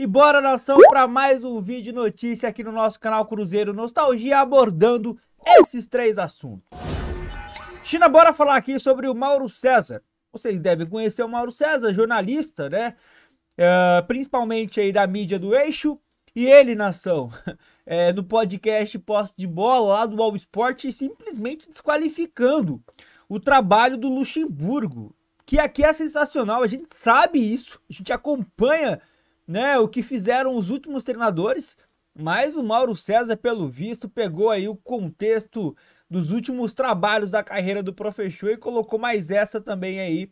E bora nação para mais um vídeo notícia aqui no nosso canal Cruzeiro Nostalgia abordando esses três assuntos. China, bora falar aqui sobre o Mauro César. Vocês devem conhecer o Mauro César, jornalista, né? É, principalmente aí da mídia do eixo. E ele, nação, é, no podcast Posse de Bola lá do All Sport, simplesmente desqualificando o trabalho do Luxemburgo. Que aqui é sensacional, a gente sabe isso, a gente acompanha né, o que fizeram os últimos treinadores, mas o Mauro César, pelo visto, pegou aí o contexto dos últimos trabalhos da carreira do professor e colocou mais essa também aí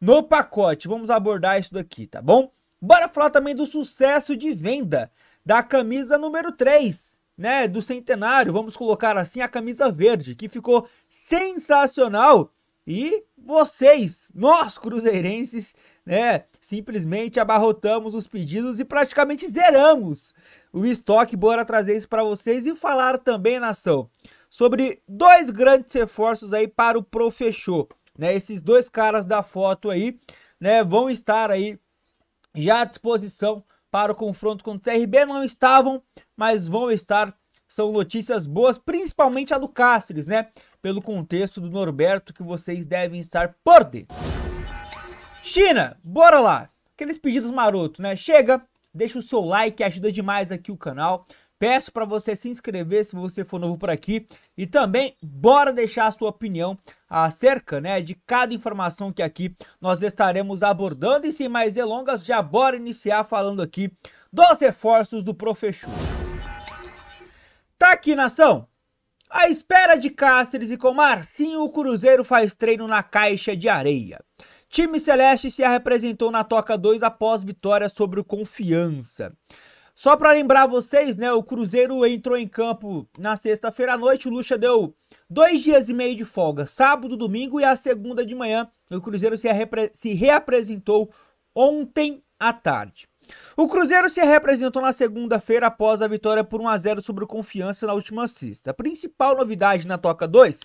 no pacote. Vamos abordar isso daqui, tá bom? Bora falar também do sucesso de venda da camisa número 3, né, do centenário, vamos colocar assim, a camisa verde, que ficou sensacional e vocês, nós cruzeirenses, né, simplesmente abarrotamos os pedidos e praticamente zeramos o estoque. Bora trazer isso para vocês e falar também, nação, sobre dois grandes reforços aí para o Profechô. Né, esses dois caras da foto aí, né, vão estar aí já à disposição para o confronto com o CRB. Não estavam, mas vão estar. São notícias boas, principalmente a do Cáceres, né? pelo contexto do Norberto que vocês devem estar por dentro. China, bora lá! Aqueles pedidos marotos, né? Chega, deixa o seu like, ajuda demais aqui o canal. Peço para você se inscrever se você for novo por aqui e também bora deixar a sua opinião acerca, né, de cada informação que aqui nós estaremos abordando e sem mais delongas, já bora iniciar falando aqui dos reforços do Profechur. Tá aqui, nação! À espera de Cáceres e Comar, sim, o Cruzeiro faz treino na caixa de areia. Time Celeste se apresentou na Toca 2 após vitória sobre o Confiança. Só para lembrar vocês, né, o Cruzeiro entrou em campo na sexta-feira à noite, o Lucha deu dois dias e meio de folga, sábado, domingo e a segunda de manhã. O Cruzeiro se, se reapresentou ontem à tarde. O Cruzeiro se representou na segunda-feira após a vitória por 1 a 0 sobre o Confiança na última sexta. A principal novidade na Toca 2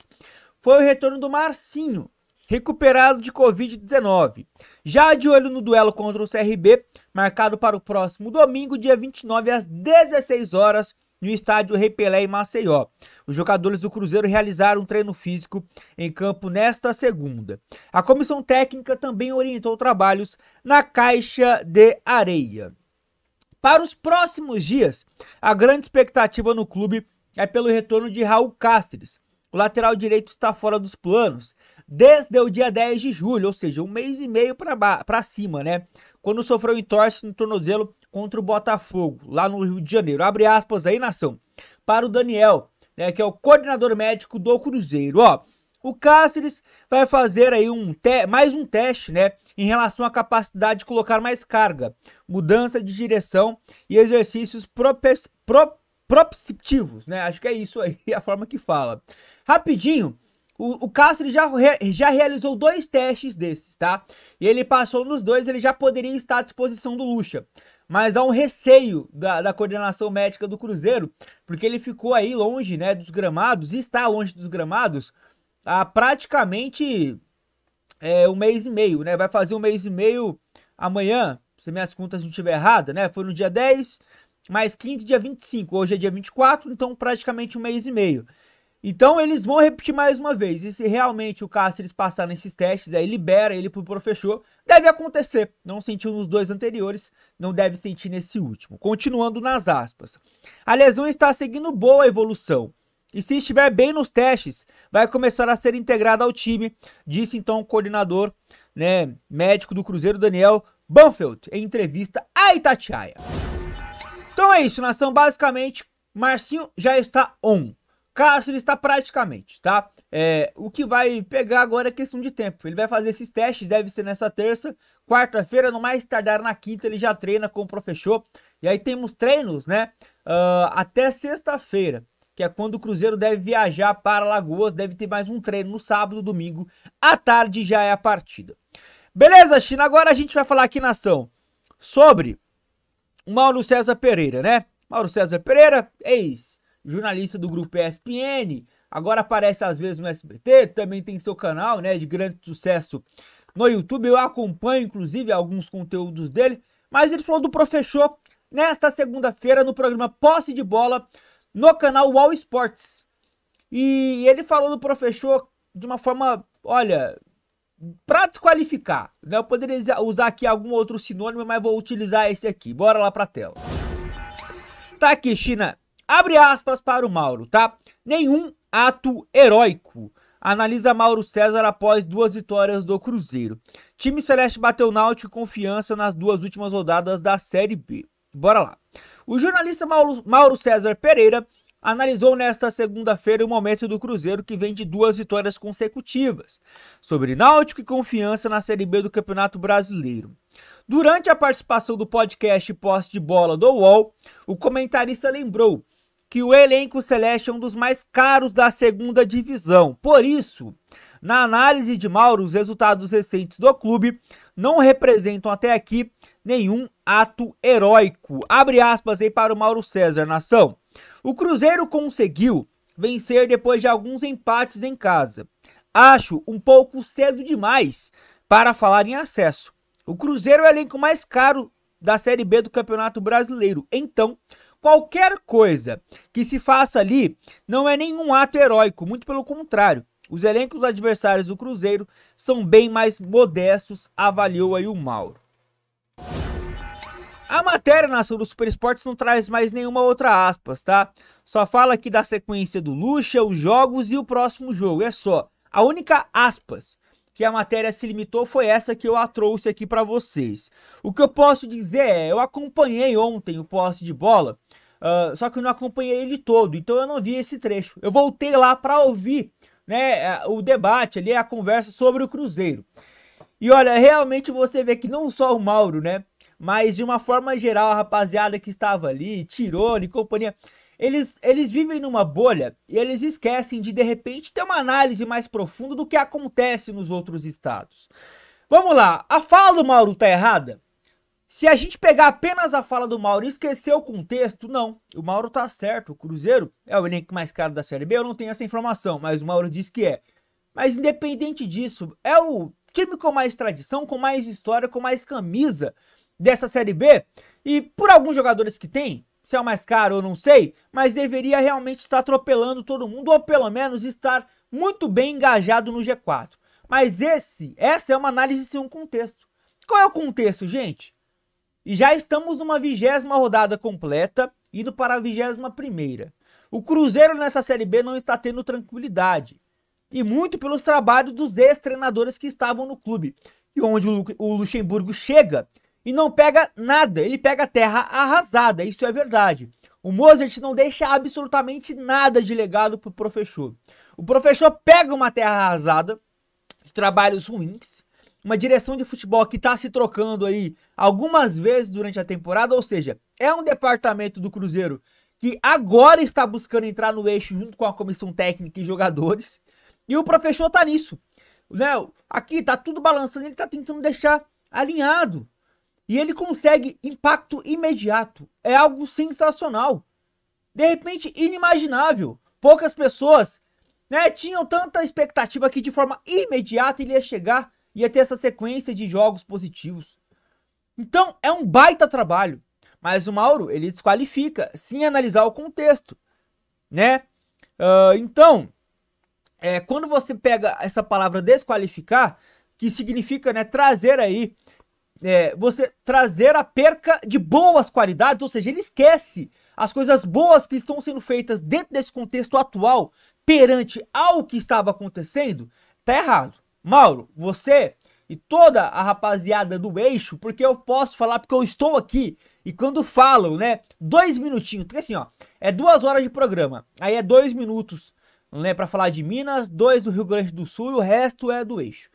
foi o retorno do Marcinho, recuperado de Covid-19. Já de olho no duelo contra o CRB, marcado para o próximo domingo, dia 29 às 16 horas, no estádio Rei Pelé em Maceió. Os jogadores do Cruzeiro realizaram um treino físico em campo nesta segunda. A comissão técnica também orientou trabalhos na caixa de areia. Para os próximos dias, a grande expectativa no clube é pelo retorno de Raul Cáceres. O lateral direito está fora dos planos desde o dia 10 de julho, ou seja, um mês e meio para cima, né? quando sofreu entorse no tornozelo contra o Botafogo, lá no Rio de Janeiro. Abre aspas aí, nação. Para o Daniel, né, que é o coordenador médico do Cruzeiro. Ó, o Cáceres vai fazer aí um mais um teste, né, em relação à capacidade de colocar mais carga, mudança de direção e exercícios propes, pro, né? Acho que é isso aí a forma que fala. Rapidinho, o, o Castro já, já realizou dois testes desses, tá? E ele passou nos dois, ele já poderia estar à disposição do Lucha. Mas há um receio da, da coordenação médica do Cruzeiro, porque ele ficou aí longe, né, dos gramados, está longe dos gramados, há praticamente é, um mês e meio, né? Vai fazer um mês e meio amanhã, se minhas contas não estiver errada, né? Foi no dia 10, mais 15, dia 25. Hoje é dia 24, então praticamente um mês e meio. Então eles vão repetir mais uma vez. E se realmente o Cáceres passar nesses testes, aí libera ele pro professor, deve acontecer. Não sentiu nos dois anteriores, não deve sentir nesse último. Continuando nas aspas. A lesão está seguindo boa evolução. E se estiver bem nos testes, vai começar a ser integrado ao time, disse então o coordenador, né, médico do Cruzeiro Daniel Banfield, em entrevista a Itatiaia. Então é isso, nação, basicamente, Marcinho já está on. Castro está praticamente, tá? É, o que vai pegar agora é questão de tempo. Ele vai fazer esses testes, deve ser nessa terça, quarta-feira, no mais tardar na quinta, ele já treina com o professor. E aí temos treinos, né? Uh, até sexta-feira, que é quando o Cruzeiro deve viajar para Lagoas, deve ter mais um treino no sábado, domingo, à tarde já é a partida. Beleza, China? Agora a gente vai falar aqui na ação sobre o Mauro César Pereira, né? Mauro César Pereira, ex jornalista do grupo ESPN, agora aparece às vezes no SBT, também tem seu canal, né, de grande sucesso no YouTube. Eu acompanho, inclusive, alguns conteúdos dele, mas ele falou do Professor nesta segunda-feira no programa Posse de Bola no canal Wall Sports. E ele falou do Professor de uma forma, olha, para desqualificar, né? Eu poderia usar aqui algum outro sinônimo, mas vou utilizar esse aqui. Bora lá para a tela. Tá aqui, China. Abre aspas para o Mauro, tá? Nenhum ato heróico. Analisa Mauro César após duas vitórias do Cruzeiro. Time Celeste bateu Náutico confiança nas duas últimas rodadas da Série B. Bora lá. O jornalista Mauro César Pereira analisou nesta segunda-feira o momento do Cruzeiro que vem de duas vitórias consecutivas sobre Náutico e confiança na Série B do Campeonato Brasileiro. Durante a participação do podcast Posse de Bola do UOL, o comentarista lembrou que o elenco celeste é um dos mais caros da segunda divisão. Por isso, na análise de Mauro, os resultados recentes do clube não representam até aqui nenhum ato heróico. Abre aspas aí para o Mauro César, nação. O Cruzeiro conseguiu vencer depois de alguns empates em casa. Acho um pouco cedo demais para falar em acesso. O Cruzeiro é o elenco mais caro da Série B do Campeonato Brasileiro. Então, Qualquer coisa que se faça ali não é nenhum ato heróico, muito pelo contrário. Os elencos adversários do Cruzeiro são bem mais modestos, avaliou aí o Mauro. A matéria na do o Super Esportes não traz mais nenhuma outra aspas, tá? Só fala aqui da sequência do Lucha, os jogos e o próximo jogo, é só. A única aspas que a matéria se limitou foi essa que eu a trouxe aqui para vocês. O que eu posso dizer é, eu acompanhei ontem o poste de bola, uh, só que eu não acompanhei ele todo, então eu não vi esse trecho. Eu voltei lá para ouvir né, o debate ali, a conversa sobre o Cruzeiro. E olha, realmente você vê que não só o Mauro, né? Mas de uma forma geral, a rapaziada que estava ali, Tirone e companhia, eles, eles vivem numa bolha e eles esquecem de de repente ter uma análise mais profunda do que acontece nos outros estados. Vamos lá, a fala do Mauro tá errada? Se a gente pegar apenas a fala do Mauro e esquecer o contexto, não. O Mauro tá certo. O Cruzeiro é o elenco mais caro da Série B. Eu não tenho essa informação, mas o Mauro diz que é. Mas independente disso, é o time com mais tradição, com mais história, com mais camisa dessa Série B. E por alguns jogadores que tem, se é o mais caro, eu não sei, mas deveria realmente estar atropelando todo mundo ou pelo menos estar muito bem engajado no G4. Mas esse, essa é uma análise sem um contexto. Qual é o contexto, gente? E já estamos numa vigésima rodada completa, indo para a vigésima primeira. O Cruzeiro nessa Série B não está tendo tranquilidade. E muito pelos trabalhos dos ex-treinadores que estavam no clube. E onde o Luxemburgo chega e não pega nada, ele pega terra arrasada, isso é verdade. O Mozart não deixa absolutamente nada de legado pro professor. O professor pega uma terra arrasada, trabalhos ruins, uma direção de futebol que está se trocando aí algumas vezes durante a temporada, ou seja, é um departamento do Cruzeiro que agora está buscando entrar no eixo junto com a comissão técnica e jogadores. E o professor tá nisso. Léo, né? aqui tá tudo balançando, ele tá tentando deixar alinhado. E ele consegue impacto imediato. É algo sensacional. De repente, inimaginável. Poucas pessoas né, tinham tanta expectativa que de forma imediata ele ia chegar e ia ter essa sequência de jogos positivos. Então, é um baita trabalho. Mas o Mauro, ele desqualifica sem analisar o contexto, né? Uh, então, é, quando você pega essa palavra desqualificar, que significa né, trazer aí é, você trazer a perca de boas qualidades, ou seja, ele esquece as coisas boas que estão sendo feitas dentro desse contexto atual perante ao que estava acontecendo, tá errado. Mauro, você e toda a rapaziada do eixo, porque eu posso falar, porque eu estou aqui. E quando falam, né? Dois minutinhos, porque assim, ó, é duas horas de programa. Aí é dois minutos, né? para falar de Minas, dois do Rio Grande do Sul e o resto é do eixo.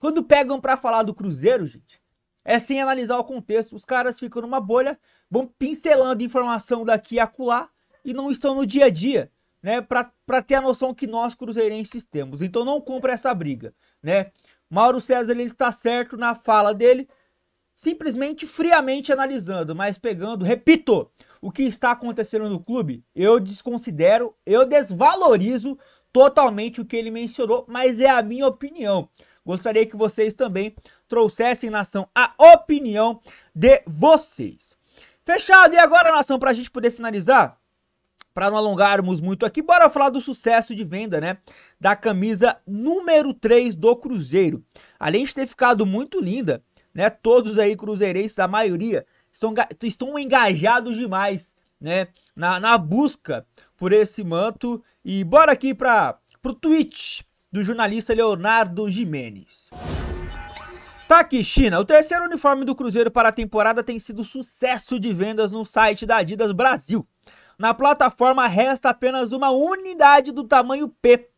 Quando pegam para falar do Cruzeiro, gente, é sem analisar o contexto. Os caras ficam numa bolha, vão pincelando informação daqui a acolá e não estão no dia a dia, né? Para ter a noção que nós cruzeirenses temos. Então não compra essa briga, né? Mauro César ele está certo na fala dele, simplesmente friamente analisando, mas pegando, repito, o que está acontecendo no clube, eu desconsidero, eu desvalorizo totalmente o que ele mencionou, mas é a minha opinião. Gostaria que vocês também trouxessem, nação, a opinião de vocês. Fechado? E agora, nação, para a gente poder finalizar, para não alongarmos muito aqui, bora falar do sucesso de venda, né? Da camisa número 3 do Cruzeiro. Além de ter ficado muito linda, né? Todos aí cruzeirenses, a maioria, estão, estão engajados demais, né? Na, na busca por esse manto. E bora aqui para o Twitch do jornalista Leonardo Jimenez. Ataque tá China. O terceiro uniforme do Cruzeiro para a temporada tem sido sucesso de vendas no site da Adidas Brasil. Na plataforma resta apenas uma unidade do tamanho P.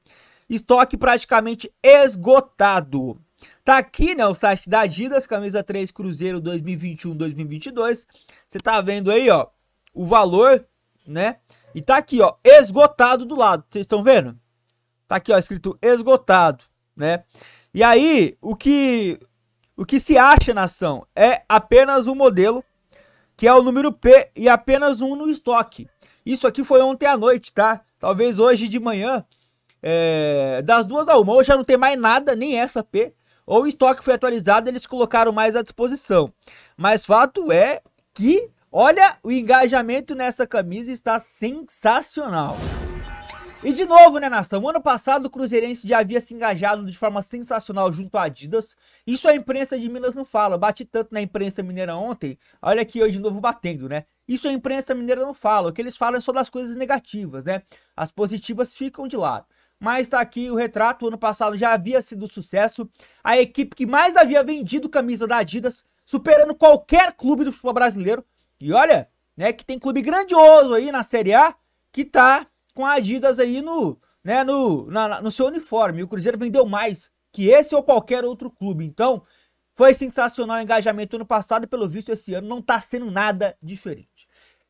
Estoque praticamente esgotado. Tá aqui, né, o site da Adidas, camisa 3 Cruzeiro 2021-2022. Você tá vendo aí, ó, o valor, né? E tá aqui, ó, esgotado do lado. Vocês estão vendo? Tá aqui, ó, escrito esgotado, né? E aí, o que o que se acha na ação é apenas um modelo, que é o número P e apenas um no estoque. Isso aqui foi ontem à noite, tá? Talvez hoje de manhã, é, das duas a uma, ou já não tem mais nada, nem essa P, ou o estoque foi atualizado, eles colocaram mais à disposição. Mas fato é que, olha, o engajamento nessa camisa está sensacional. E de novo, né, nação? Ano passado o Cruzeirense já havia se engajado de forma sensacional junto à Adidas. Isso a imprensa de Minas não fala. Bati tanto na imprensa mineira ontem. Olha aqui eu de novo batendo, né? Isso a imprensa mineira não fala. O que eles falam é só das coisas negativas, né? As positivas ficam de lado. Mas tá aqui o retrato. O ano passado já havia sido sucesso. A equipe que mais havia vendido camisa da Adidas, superando qualquer clube do futebol brasileiro. E olha, né, que tem clube grandioso aí na Série A que tá com a Adidas aí no, né, no, na, no seu uniforme. E o Cruzeiro vendeu mais que esse ou qualquer outro clube. Então, foi sensacional o engajamento ano passado, pelo visto esse ano não está sendo nada diferente.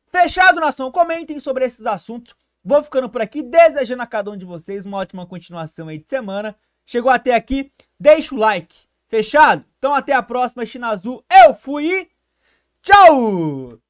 Fechado, nação, comentem sobre esses assuntos. Vou ficando por aqui, desejando a cada um de vocês uma ótima continuação aí de semana. Chegou até aqui, deixa o like. Fechado? Então até a próxima, China Azul. Eu fui e tchau!